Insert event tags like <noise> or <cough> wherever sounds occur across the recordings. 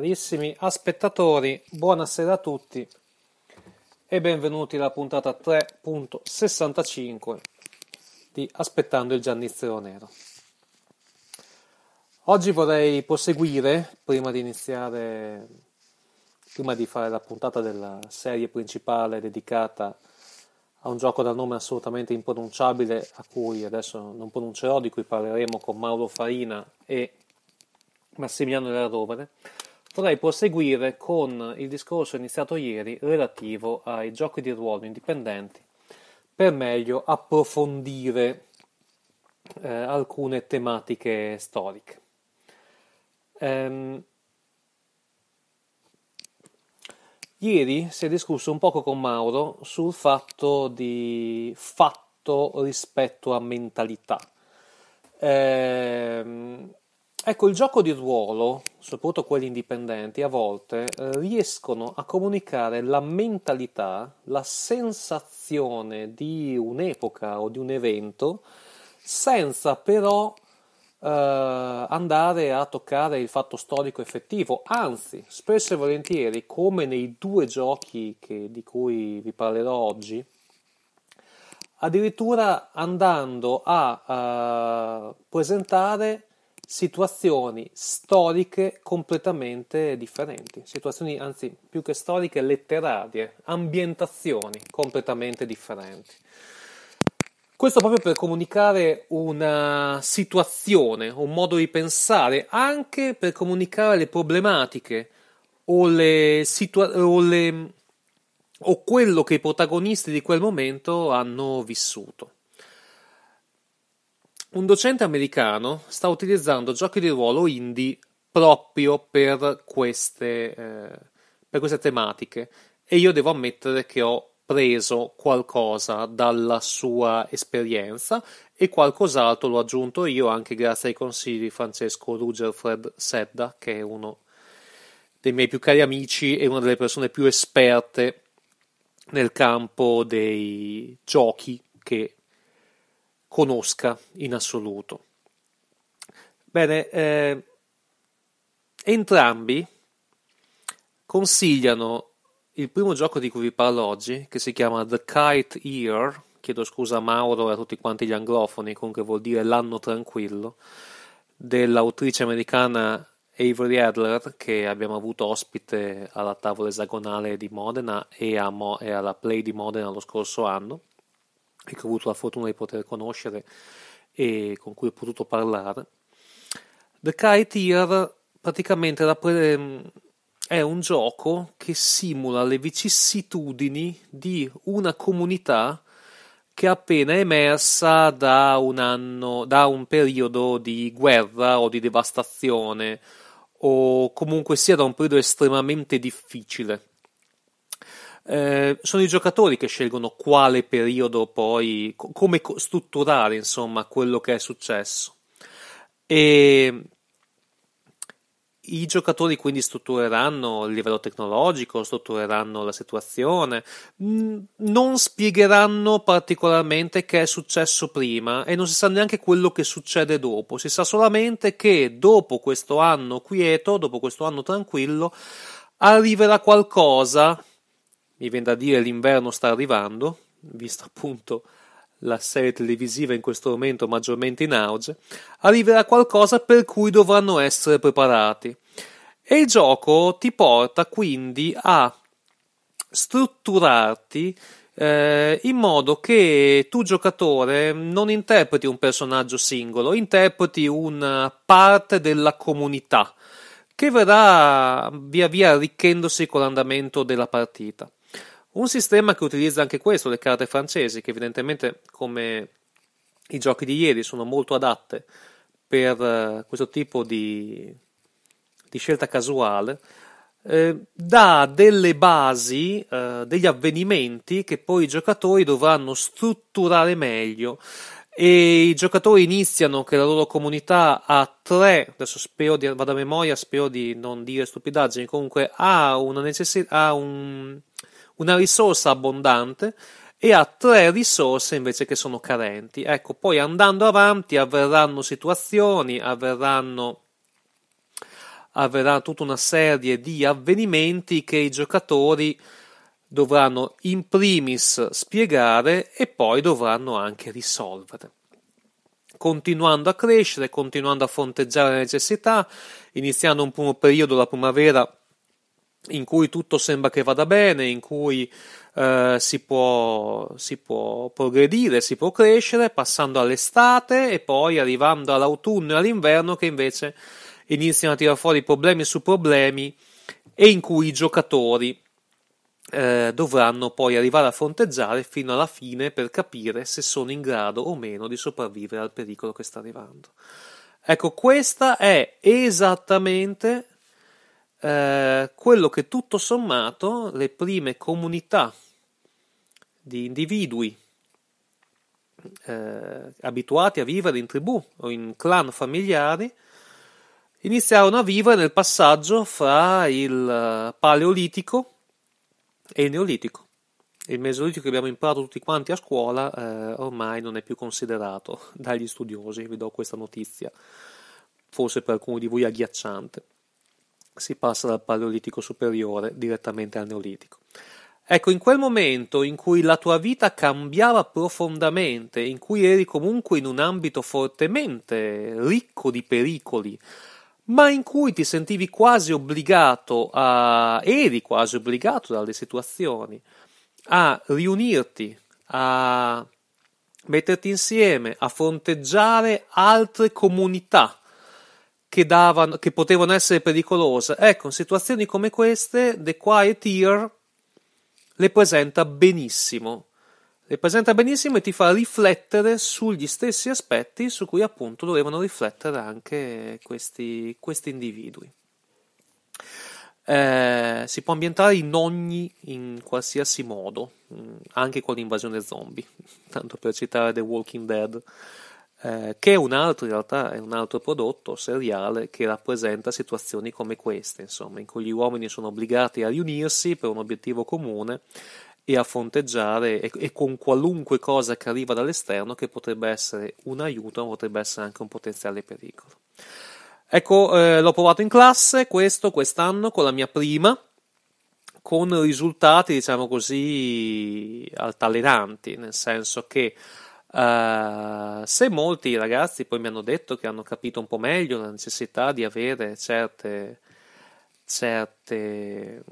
Carissimi aspettatori, buonasera a tutti e benvenuti alla puntata 3.65 di Aspettando il Giannizzero Nero. Oggi vorrei proseguire, prima di iniziare, prima di fare la puntata della serie principale dedicata a un gioco dal nome assolutamente impronunciabile, a cui adesso non pronuncerò, di cui parleremo con Mauro Farina e Massimiliano della Rovere vorrei proseguire con il discorso iniziato ieri relativo ai giochi di ruolo indipendenti per meglio approfondire eh, alcune tematiche storiche. Ehm, ieri si è discusso un poco con Mauro sul fatto di fatto rispetto a mentalità. Ehm, Ecco, il gioco di ruolo, soprattutto quelli indipendenti, a volte eh, riescono a comunicare la mentalità, la sensazione di un'epoca o di un evento, senza però eh, andare a toccare il fatto storico effettivo. Anzi, spesso e volentieri, come nei due giochi che, di cui vi parlerò oggi, addirittura andando a eh, presentare situazioni storiche completamente differenti, situazioni anzi più che storiche letterarie, ambientazioni completamente differenti. Questo proprio per comunicare una situazione, un modo di pensare, anche per comunicare le problematiche o, le situa- o, le, o quello che i protagonisti di quel momento hanno vissuto. Un docente americano sta utilizzando giochi di ruolo indie proprio per queste, eh, per queste tematiche e io devo ammettere che ho preso qualcosa dalla sua esperienza e qualcos'altro l'ho aggiunto io anche grazie ai consigli di Francesco Rugerfred Sedda che è uno dei miei più cari amici e una delle persone più esperte nel campo dei giochi che conosca in assoluto. Bene, eh, entrambi consigliano il primo gioco di cui vi parlo oggi, che si chiama The Kite Year, chiedo scusa a Mauro e a tutti quanti gli anglofoni, comunque vuol dire l'anno tranquillo, dell'autrice americana Avery Adler, che abbiamo avuto ospite alla tavola esagonale di Modena e, Mo- e alla Play di Modena lo scorso anno e che ho avuto la fortuna di poter conoscere e con cui ho potuto parlare. The Kiteer Year praticamente ehm, è un gioco che simula le vicissitudini di una comunità che è appena emersa da un anno, da un periodo di guerra o di devastazione o comunque sia da un periodo estremamente difficile. Eh, sono i giocatori che scelgono quale periodo poi, co- come co- strutturare insomma quello che è successo. E i giocatori quindi struttureranno il livello tecnologico, struttureranno la situazione, non spiegheranno particolarmente che è successo prima e non si sa neanche quello che succede dopo, si sa solamente che dopo questo anno quieto, dopo questo anno tranquillo, arriverà qualcosa mi viene da dire l'inverno sta arrivando, visto appunto la serie televisiva in questo momento maggiormente in auge, arriverà qualcosa per cui dovranno essere preparati. E il gioco ti porta quindi a strutturarti eh, in modo che tu giocatore non interpreti un personaggio singolo, interpreti una parte della comunità che verrà via via arricchendosi con l'andamento della partita. Un sistema che utilizza anche questo, le carte francesi, che evidentemente come i giochi di ieri sono molto adatte per eh, questo tipo di, di scelta casuale, eh, dà delle basi, eh, degli avvenimenti che poi i giocatori dovranno strutturare meglio. E i giocatori iniziano che la loro comunità ha tre, adesso spero di, vado a memoria, spero di non dire stupidaggini, comunque ha una necessità, ha un, una risorsa abbondante e ha tre risorse invece che sono carenti. Ecco, poi andando avanti avverranno situazioni, avverranno avverrà tutta una serie di avvenimenti che i giocatori dovranno in primis spiegare e poi dovranno anche risolvere. Continuando a crescere, continuando a fronteggiare le necessità, iniziando un primo periodo, la primavera, in cui tutto sembra che vada bene, in cui eh, si, può, si, può, progredire, si può crescere, passando all'estate e poi arrivando all'autunno e all'inverno che invece iniziano a tirare fuori problemi su problemi e in cui i giocatori eh, dovranno poi arrivare a fronteggiare fino alla fine per capire se sono in grado o meno di sopravvivere al pericolo che sta arrivando. Ecco, questa è esattamente eh, quello che tutto sommato le prime comunità di individui eh, abituati a vivere in tribù o in clan familiari iniziarono a vivere nel passaggio fra il eh, paleolitico e il neolitico. Il mesolitico che abbiamo imparato tutti quanti a scuola eh, ormai non è più considerato <laughs> dagli studiosi, vi do questa notizia, forse per alcuni di voi agghiacciante si passa dal Paleolitico superiore direttamente al Neolitico. Ecco, in quel momento in cui la tua vita cambiava profondamente, in cui eri comunque in un ambito fortemente ricco di pericoli, ma in cui ti sentivi quasi obbligato a, eri quasi obbligato dalle situazioni a riunirti, a metterti insieme, a fronteggiare altre comunità che, davano, che potevano essere pericolose. Ecco, in situazioni come queste, The Quiet Ear le presenta benissimo. Le presenta benissimo e ti fa riflettere sugli stessi aspetti su cui appunto dovevano riflettere anche questi, questi individui. Eh, si può ambientare in ogni, in qualsiasi modo, mm, anche con l'invasione zombie, <laughs> tanto per citare The Walking Dead eh, che è un altro in realtà, è un altro prodotto seriale che rappresenta situazioni come queste, insomma, in cui gli uomini sono obbligati a riunirsi per un obiettivo comune e a fronteggiare e, e con qualunque cosa che arriva dall'esterno che potrebbe essere un aiuto, ma potrebbe essere anche un potenziale pericolo. Ecco, eh, l'ho provato in classe questo quest'anno con la mia prima con risultati, diciamo così, altalenanti, nel senso che Uh, se molti ragazzi poi mi hanno detto che hanno capito un po' meglio la necessità di avere certe, certe,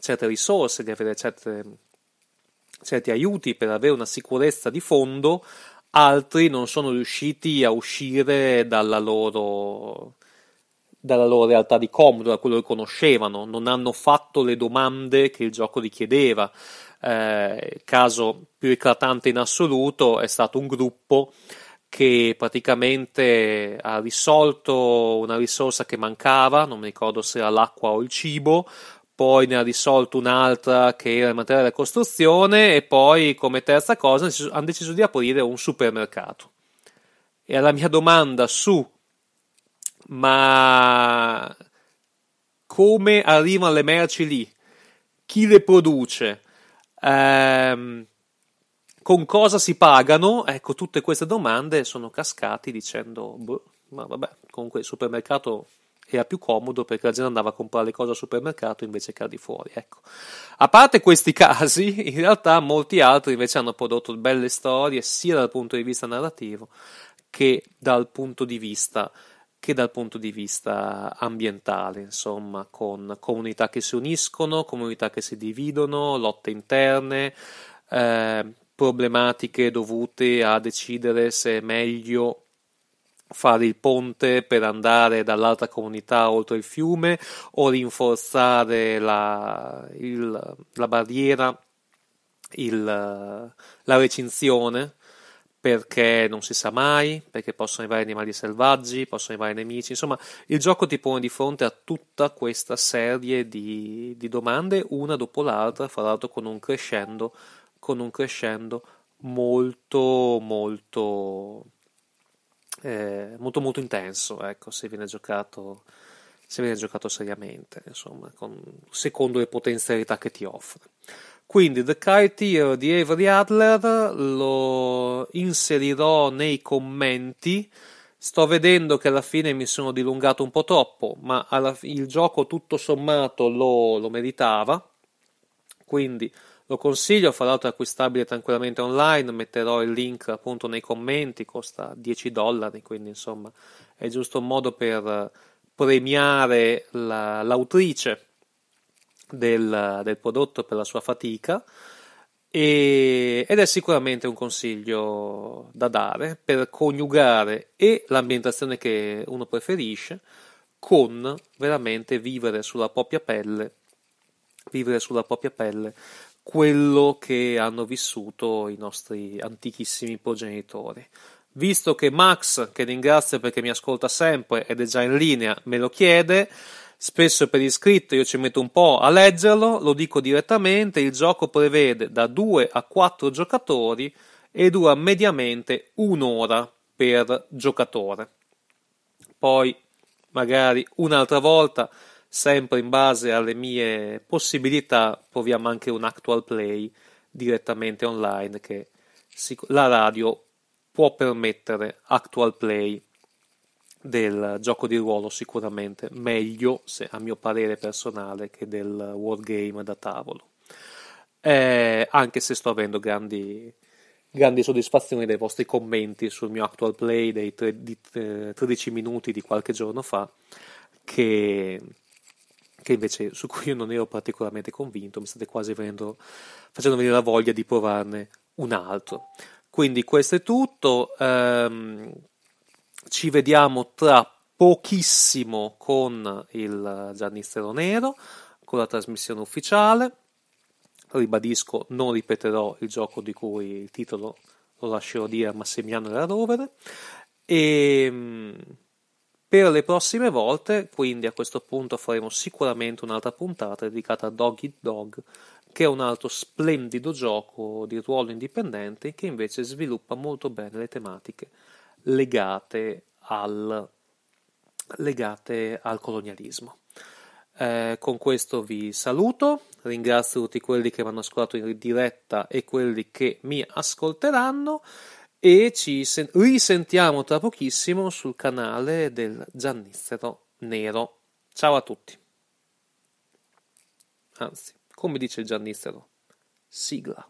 certe risorse, di avere certe, certi aiuti per avere una sicurezza di fondo, altri non sono riusciti a uscire dalla loro, dalla loro realtà di comodo, da quello che conoscevano, non hanno fatto le domande che il gioco richiedeva il eh, caso più eclatante in assoluto è stato un gruppo che praticamente ha risolto una risorsa che mancava, non mi ricordo se era l'acqua o il cibo, poi ne ha risolto un'altra che era il materiale della costruzione e poi come terza cosa hanno deciso di aprire un supermercato. E alla mia domanda su ma come arrivano le merci lì? Chi le produce? Ehm, con cosa si pagano? Ecco, tutte queste domande sono cascate dicendo, boh, ma vabbè, comunque il supermercato era più comodo perché la gente andava a comprare le cose al supermercato invece che al di fuori. Ecco. A parte questi casi, <laughs> in realtà molti altri invece hanno prodotto belle storie sia dal punto di vista narrativo che dal punto di vista che dal punto di vista ambientale, insomma, con comunità che si uniscono, comunità che si dividono, lotte interne, eh, problematiche dovute a decidere se è meglio fare il ponte per andare dall'altra comunità oltre il fiume o rinforzare la, il, la barriera, il, la recinzione perché non si sa mai, perché possono arrivare animali selvaggi, possono arrivare nemici, insomma il gioco ti pone di fronte a tutta questa serie di, di domande, una dopo l'altra, fra l'altro con un crescendo, con un crescendo molto molto eh, molto molto intenso, ecco, se viene giocato se viene giocato seriamente, insomma, con, secondo le potenzialità che ti offre. Quindi The Kiteer di Avery Adler lo inserirò nei commenti. Sto vedendo che alla fine mi sono dilungato un po' troppo, ma alla, il gioco tutto sommato lo, lo meritava. Quindi lo consiglio, fra l'altro è acquistabile tranquillamente online, metterò il link appunto nei commenti, costa 10 dollari, quindi insomma è giusto un modo per premiare la, l'autrice del, del prodotto per la sua fatica e, ed è sicuramente un consiglio da dare per coniugare e l'ambientazione che uno preferisce con veramente vivere sulla propria pelle, vivere sulla propria pelle quello che hanno vissuto i nostri antichissimi progenitori. Visto che Max, che ringrazio perché mi ascolta sempre ed è già in linea, me lo chiede, spesso per iscritto, io ci metto un po' a leggerlo, lo dico direttamente, il gioco prevede da 2 a 4 giocatori e dura mediamente un'ora per giocatore. Poi magari un'altra volta, sempre in base alle mie possibilità, proviamo anche un actual play direttamente online che la radio può permettere actual play del gioco di ruolo sicuramente, meglio se, a mio parere personale che del wargame da tavolo, eh, anche se sto avendo grandi, grandi soddisfazioni dai vostri commenti sul mio actual play dei tre, di, eh, 13 minuti di qualche giorno fa, che, che, invece su cui io non ero particolarmente convinto, mi state quasi venendo, facendo venire la voglia di provarne un altro. Quindi questo è tutto. Um, ci vediamo tra pochissimo con il Giannistero Nero, con la trasmissione ufficiale. Ribadisco, non ripeterò il gioco di cui il titolo lo lascerò dire a Massimiano e la Rovere. E ehm, per le prossime volte, quindi a questo punto faremo sicuramente un'altra puntata dedicata a Dog Eat Dog, che è un altro splendido gioco di ruolo indipendente che invece sviluppa molto bene le tematiche legate al, legate al colonialismo. Eh, con questo vi saluto, ringrazio tutti quelli che mi hanno ascoltato in diretta e quelli che mi ascolteranno e ci sen- risentiamo tra pochissimo sul canale del Giannizzero Nero. Ciao a tutti. Anzi, come dice il Giannizzero, sigla.